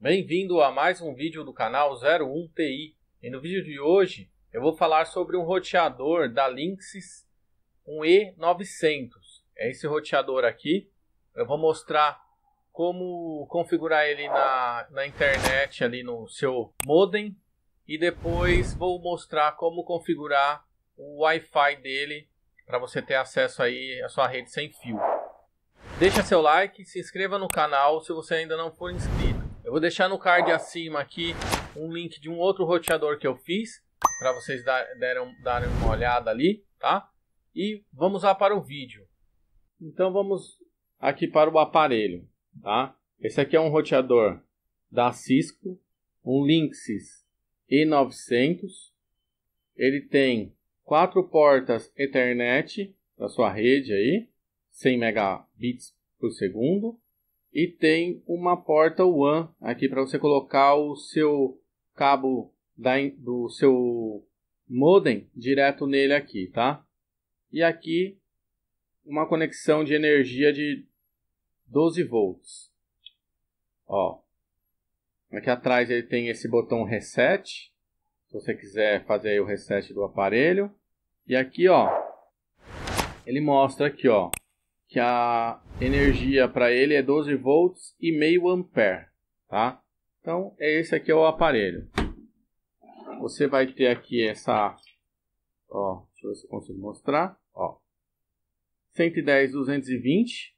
Bem-vindo a mais um vídeo do canal 01TI e no vídeo de hoje eu vou falar sobre um roteador da Linksys, um E900. É esse roteador aqui, eu vou mostrar como configurar ele na, na internet ali no seu modem e depois vou mostrar como configurar o Wi-Fi dele para você ter acesso aí à sua rede sem fio. Deixa seu like, se inscreva no canal se você ainda não for inscrito eu vou deixar no card acima aqui um link de um outro roteador que eu fiz, para vocês deram, darem uma olhada ali, tá? E vamos lá para o vídeo. Então vamos aqui para o aparelho, tá? Esse aqui é um roteador da Cisco, um Linksys E900. Ele tem quatro portas Ethernet da sua rede aí, 100 megabits por segundo e tem uma porta WAN aqui para você colocar o seu cabo da, do seu modem direto nele aqui, tá? E aqui uma conexão de energia de 12 volts. Ó. Aqui atrás ele tem esse botão reset, se você quiser fazer o reset do aparelho. E aqui, ó, ele mostra aqui, ó, que a energia para ele é 12 volts e meio ampere, tá? Então, é esse aqui é o aparelho. Você vai ter aqui essa, ó, deixa eu ver se eu consigo mostrar, ó. 110, 220,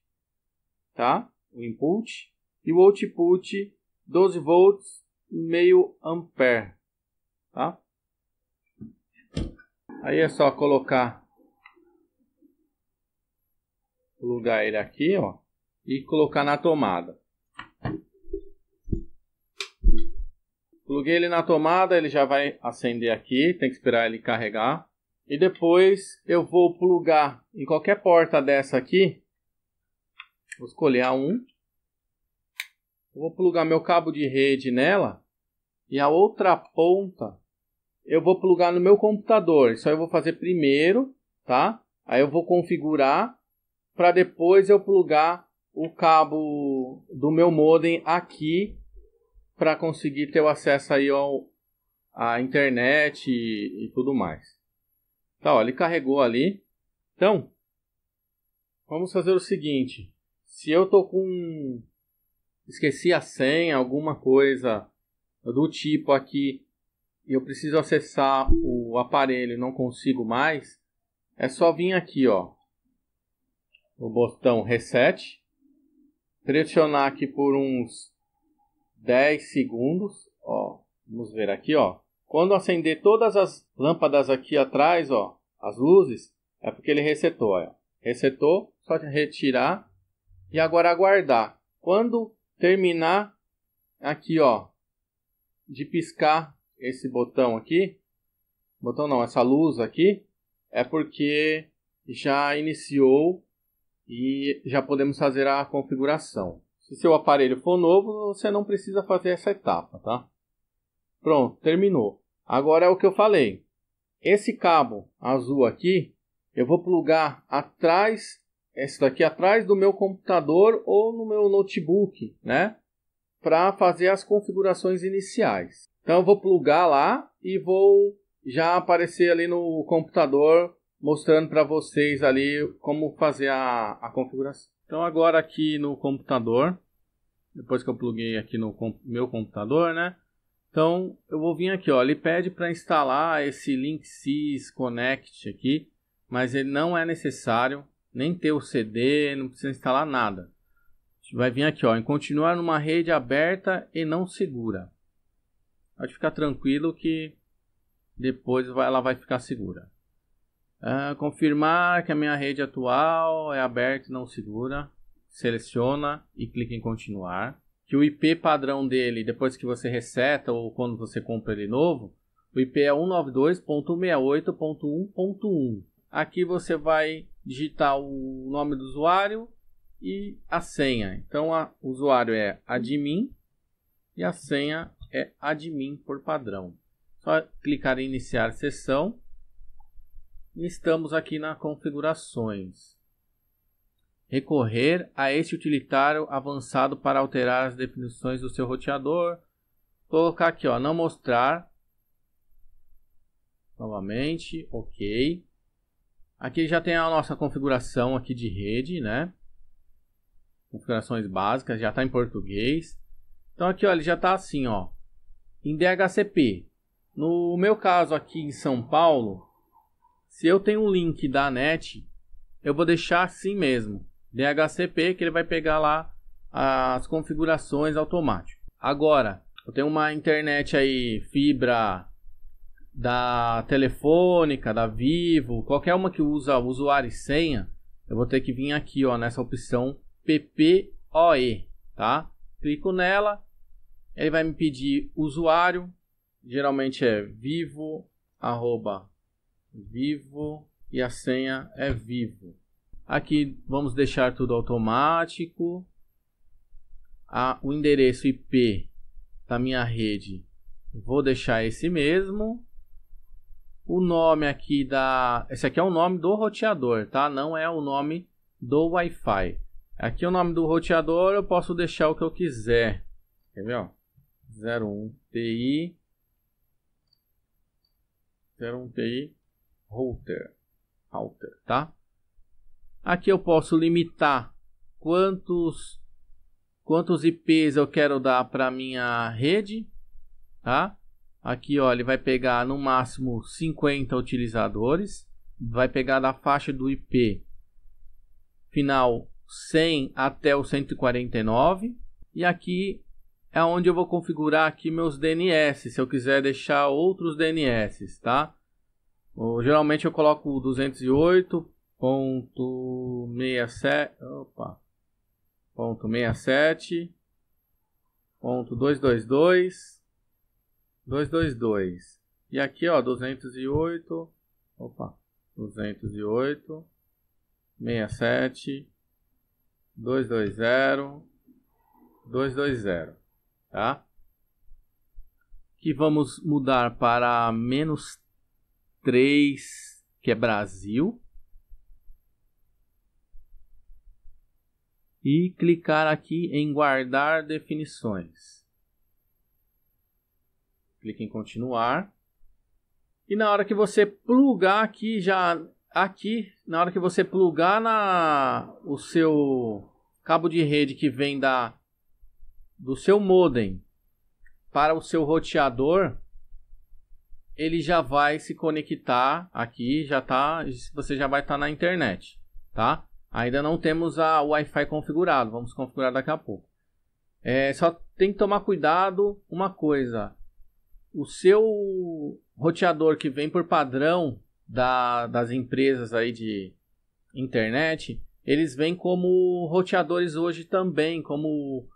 tá? O input e o output 12 volts, meio ampere, tá? Aí é só colocar plugar ele aqui, ó, e colocar na tomada. Pluguei ele na tomada, ele já vai acender aqui, tem que esperar ele carregar. E depois eu vou plugar em qualquer porta dessa aqui. Vou escolher a 1. Vou plugar meu cabo de rede nela. E a outra ponta eu vou plugar no meu computador. Isso aí eu vou fazer primeiro, tá? Aí eu vou configurar para depois eu plugar o cabo do meu modem aqui para conseguir ter o acesso aí ao à internet e, e tudo mais. Tá, ó, ele carregou ali. Então, vamos fazer o seguinte. Se eu tô com esqueci a senha, alguma coisa do tipo aqui, e eu preciso acessar o aparelho, não consigo mais, é só vir aqui, ó, o botão reset, pressionar aqui por uns 10 segundos, ó, vamos ver aqui, ó. Quando acender todas as lâmpadas aqui atrás, ó, as luzes, é porque ele resetou, ó. Resetou, só retirar e agora aguardar. Quando terminar aqui, ó, de piscar esse botão aqui, botão não, essa luz aqui, é porque já iniciou e já podemos fazer a configuração. Se seu aparelho for novo, você não precisa fazer essa etapa, tá? Pronto, terminou. Agora é o que eu falei. Esse cabo azul aqui, eu vou plugar atrás, esse daqui atrás do meu computador ou no meu notebook, né? Para fazer as configurações iniciais. Então eu vou plugar lá e vou já aparecer ali no computador mostrando para vocês ali como fazer a, a configuração. Então agora aqui no computador, depois que eu pluguei aqui no comp meu computador, né? Então eu vou vir aqui, ó, ele pede para instalar esse Linksys Connect aqui, mas ele não é necessário nem ter o CD, não precisa instalar nada. Vai vir aqui, ó, em continuar numa rede aberta e não segura. Pode ficar tranquilo que depois ela vai ficar segura. Uh, confirmar que a minha rede atual é aberta e não segura. Seleciona e clica em continuar. Que o IP padrão dele, depois que você reseta ou quando você compra ele novo, o IP é 192.168.1.1. Aqui você vai digitar o nome do usuário e a senha. Então, o usuário é admin e a senha é admin por padrão. Só clicar em iniciar sessão Estamos aqui na configurações. Recorrer a este utilitário avançado para alterar as definições do seu roteador. Colocar aqui, ó, não mostrar. Novamente, ok. Aqui já tem a nossa configuração aqui de rede, né? Configurações básicas, já está em português. Então aqui, ó, ele já está assim, ó, em DHCP. No meu caso aqui em São Paulo, se eu tenho um link da net, eu vou deixar assim mesmo, DHCP, que ele vai pegar lá as configurações automáticas. Agora, eu tenho uma internet aí, fibra da Telefônica, da Vivo, qualquer uma que usa usuário e senha, eu vou ter que vir aqui, ó, nessa opção PPOE, tá? Clico nela, ele vai me pedir usuário, geralmente é vivo, arroba, vivo e a senha é vivo. Aqui vamos deixar tudo automático. Ah, o endereço IP da minha rede vou deixar esse mesmo. O nome aqui da. Esse aqui é o nome do roteador, tá? Não é o nome do Wi-Fi. Aqui é o nome do roteador eu posso deixar o que eu quiser. Quer ver? Ó? 01 TI 01 TI router, router, tá? Aqui eu posso limitar quantos quantos IPs eu quero dar para minha rede, tá? Aqui, ó, ele vai pegar no máximo 50 utilizadores, vai pegar da faixa do IP final 100 até o 149 e aqui é onde eu vou configurar aqui meus DNS, se eu quiser deixar outros DNS, tá? geralmente eu coloco 208.67. Opa. Ponto 67. Ponto 222. 222. E aqui, ó, 208. Opa. 208. 67. 220. 220. Tá? Que vamos mudar para menos 3, que é Brasil. E clicar aqui em guardar definições. Clique em continuar. E na hora que você plugar aqui já aqui, na hora que você plugar na o seu cabo de rede que vem da do seu modem para o seu roteador, ele já vai se conectar aqui, já tá, você já vai estar tá na internet, tá? Ainda não temos a Wi-Fi configurado, vamos configurar daqui a pouco. É, só tem que tomar cuidado uma coisa. O seu roteador que vem por padrão da, das empresas aí de internet, eles vêm como roteadores hoje também, como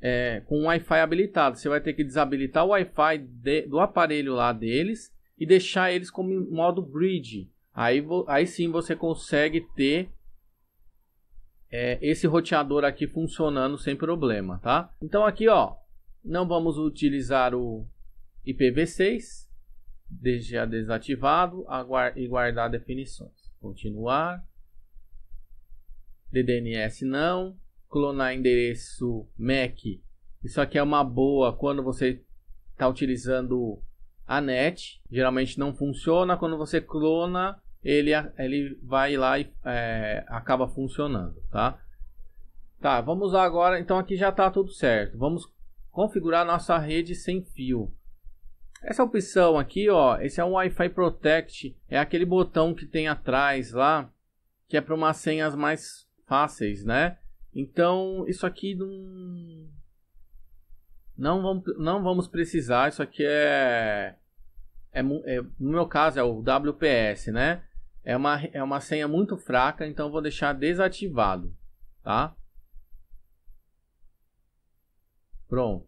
é, com o Wi-Fi habilitado. Você vai ter que desabilitar o Wi-Fi de, do aparelho lá deles e deixar eles como modo bridge. Aí, aí sim você consegue ter é, esse roteador aqui funcionando sem problema, tá? Então aqui, ó, não vamos utilizar o IPv6, deixar desativado e guardar definições. Continuar. DDNS não, clonar endereço MAC. Isso aqui é uma boa quando você está utilizando a net. Geralmente não funciona. Quando você clona, ele, ele vai lá e é, acaba funcionando, tá? Tá, vamos lá agora. Então aqui já está tudo certo. Vamos configurar nossa rede sem fio. Essa opção aqui, ó, esse é um Wi-Fi Protect, é aquele botão que tem atrás lá, que é para umas senhas mais fáceis, né? Então, isso aqui não. Não vamos, não vamos precisar, isso aqui é, é, é. No meu caso é o WPS, né? É uma, é uma senha muito fraca, então vou deixar desativado, tá? Pronto.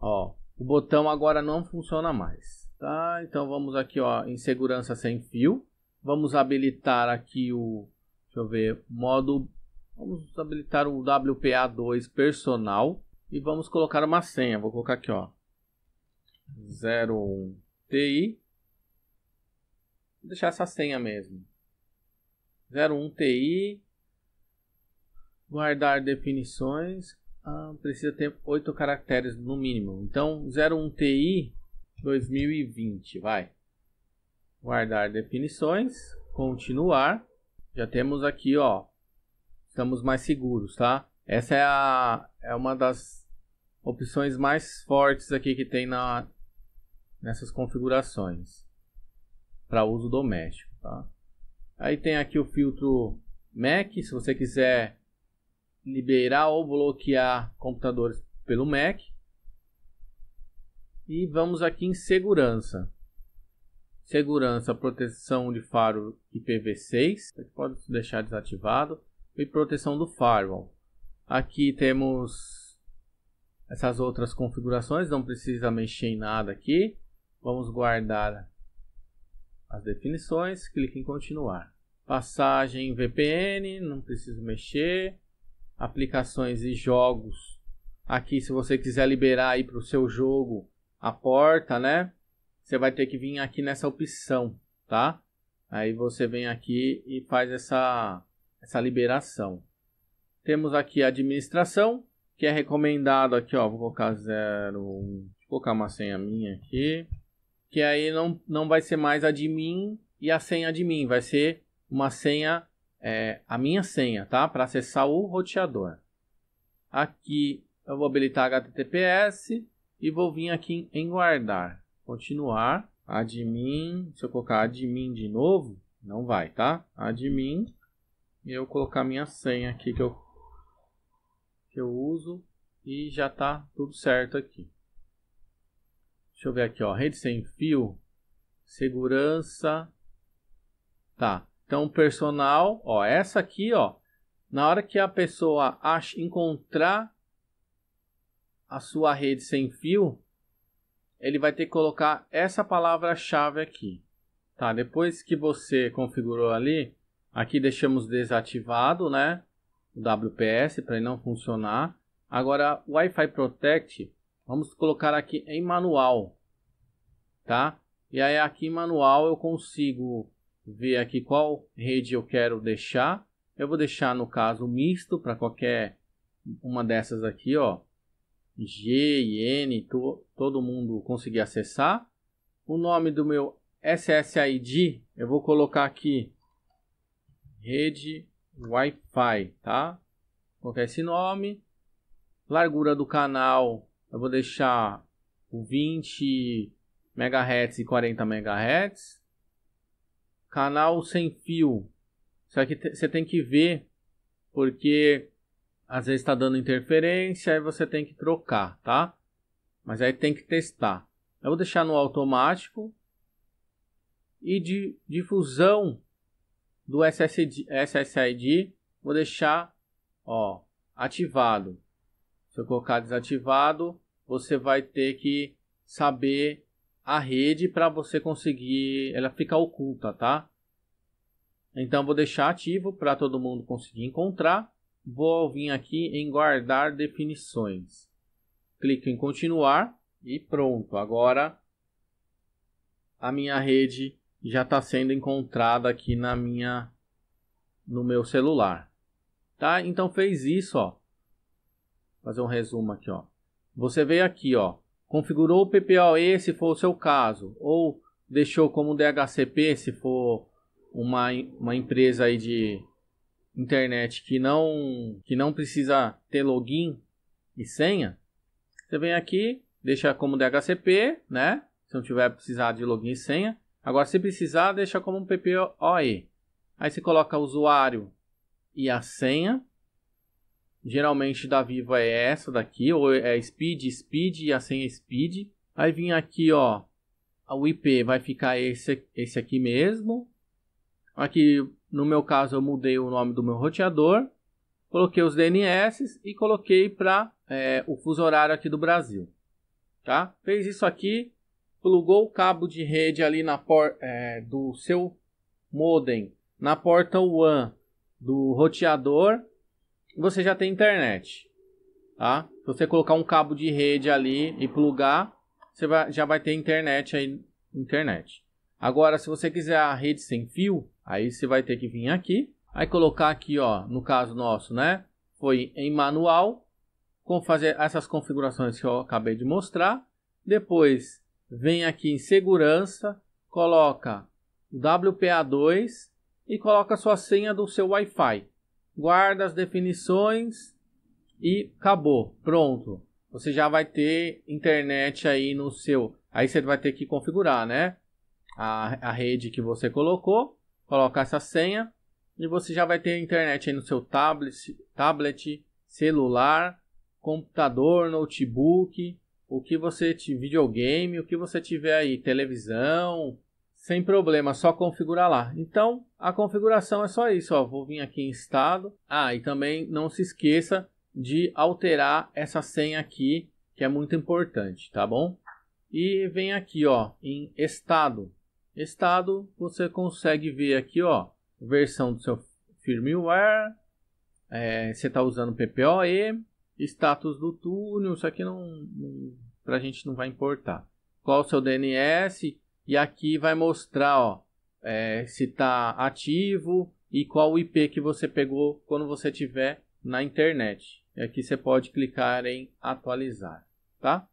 Ó, o botão agora não funciona mais, tá? Então vamos aqui, ó, em segurança sem fio. Vamos habilitar aqui o, deixa eu ver, modo Vamos habilitar o WPA2 personal e vamos colocar uma senha. Vou colocar aqui, ó. 01TI. Vou deixar essa senha mesmo. 01TI. Guardar definições. Ah, precisa ter 8 caracteres no mínimo. Então, 01TI 2020, vai. Guardar definições. Continuar. Já temos aqui, ó, estamos mais seguros, tá? Essa é, a, é uma das opções mais fortes aqui que tem na, nessas configurações para uso doméstico, tá? Aí tem aqui o filtro MAC, se você quiser liberar ou bloquear computadores pelo MAC. E vamos aqui em segurança. Segurança, proteção de faro IPv6, você pode deixar desativado e proteção do firewall. Aqui temos essas outras configurações, não precisa mexer em nada aqui. Vamos guardar as definições, clique em continuar. Passagem VPN, não preciso mexer. Aplicações e jogos. Aqui se você quiser liberar aí para o seu jogo a porta, né? Você vai ter que vir aqui nessa opção, tá? Aí você vem aqui e faz essa essa liberação. Temos aqui a administração, que é recomendado aqui, ó, vou colocar 0, vou colocar uma senha minha aqui, que aí não, não vai ser mais admin e a senha admin, vai ser uma senha, é, a minha senha, tá? Para acessar o roteador. Aqui eu vou habilitar HTTPS e vou vir aqui em guardar, continuar, admin, se eu colocar admin de novo, não vai, tá? Admin, e eu colocar minha senha aqui que eu, que eu uso e já tá tudo certo aqui. Deixa eu ver aqui, ó, rede sem fio, segurança, tá. Então personal, ó, essa aqui, ó, na hora que a pessoa acha, encontrar a sua rede sem fio, ele vai ter que colocar essa palavra-chave aqui, tá? Depois que você configurou ali, Aqui deixamos desativado, né? O WPS para ele não funcionar. Agora, Wi-Fi Protect, vamos colocar aqui em manual, tá? E aí aqui em manual eu consigo ver aqui qual rede eu quero deixar. Eu vou deixar no caso misto para qualquer uma dessas aqui, ó. G e N, to, todo mundo conseguir acessar. O nome do meu SSID, eu vou colocar aqui rede Wi-Fi, tá? Colocar esse nome. Largura do canal, eu vou deixar o 20 MHz e 40 MHz. Canal sem fio. Só que você tem que ver, porque às vezes está dando interferência, aí você tem que trocar, tá? Mas aí tem que testar. Eu vou deixar no automático. E de difusão do SSID, SSID, vou deixar ó, ativado. Se eu colocar desativado, você vai ter que saber a rede para você conseguir, ela fica oculta, tá? Então vou deixar ativo para todo mundo conseguir encontrar. Vou vir aqui em guardar definições. Clico em continuar e pronto. Agora a minha rede já está sendo encontrada aqui na minha no meu celular. Tá? Então fez isso, ó. Fazer um resumo aqui, ó. Você veio aqui, ó, configurou o PPOE se for o seu caso, ou deixou como DHCP se for uma, uma empresa aí de internet que não que não precisa ter login e senha. Você vem aqui, deixa como DHCP, né? Se não tiver precisar de login e senha, Agora, se precisar, deixa como um PPOE. Aí você coloca usuário e a senha. Geralmente da Viva é essa daqui, ou é Speed, Speed e a senha Speed. Aí vim aqui, ó, o IP vai ficar esse, esse aqui mesmo. Aqui, no meu caso, eu mudei o nome do meu roteador. Coloquei os DNS e coloquei para é, o fuso horário aqui do Brasil. Tá? Fez isso aqui, plugou o cabo de rede ali na porta é, do seu modem na porta WAN do roteador, você já tem internet, tá? Se você colocar um cabo de rede ali e plugar, você vai, já vai ter internet aí, internet. Agora, se você quiser a rede sem fio, aí você vai ter que vir aqui, aí colocar aqui, ó, no caso nosso, né? Foi em manual, com fazer essas configurações que eu acabei de mostrar. Depois, vem aqui em segurança, coloca WPA2 e coloca sua senha do seu Wi-Fi. Guarda as definições e acabou. Pronto. Você já vai ter internet aí no seu. Aí você vai ter que configurar, né? A, a rede que você colocou, colocar essa senha e você já vai ter internet aí no seu tablet, tablet celular, computador, notebook, o que você tiver, videogame, o que você tiver aí, televisão, sem problema, só configurar lá. Então, a configuração é só isso, ó. Vou vir aqui em estado. Ah, e também não se esqueça de alterar essa senha aqui, que é muito importante, tá bom? E vem aqui, ó, em estado. Estado, você consegue ver aqui, ó, versão do seu firmware, é, você está usando PPOE, status do túnel, isso aqui não, não pra gente não vai importar. Qual o seu DNS e aqui vai mostrar, ó, é, se tá ativo e qual o IP que você pegou quando você tiver na internet. E aqui você pode clicar em atualizar, tá?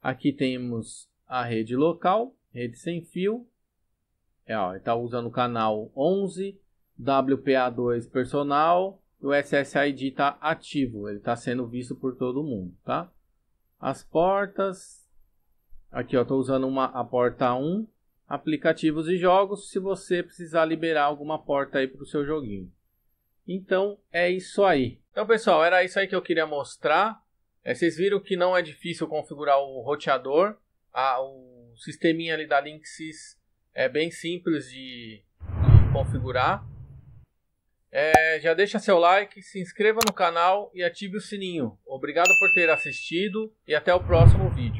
Aqui temos a rede local, rede sem fio. É, ó, ele tá usando o canal 11, WPA2 personal, o SSID está ativo, ele está sendo visto por todo mundo, tá? As portas, aqui eu estou usando uma, a porta 1, aplicativos e jogos, se você precisar liberar alguma porta aí para o seu joguinho. Então é isso aí. Então pessoal, era isso aí que eu queria mostrar. É, vocês viram que não é difícil configurar o roteador. A, o sisteminha ali da Linksys é bem simples de, de configurar. É, já deixa seu like, se inscreva no canal e ative o sininho. Obrigado por ter assistido e até o próximo vídeo.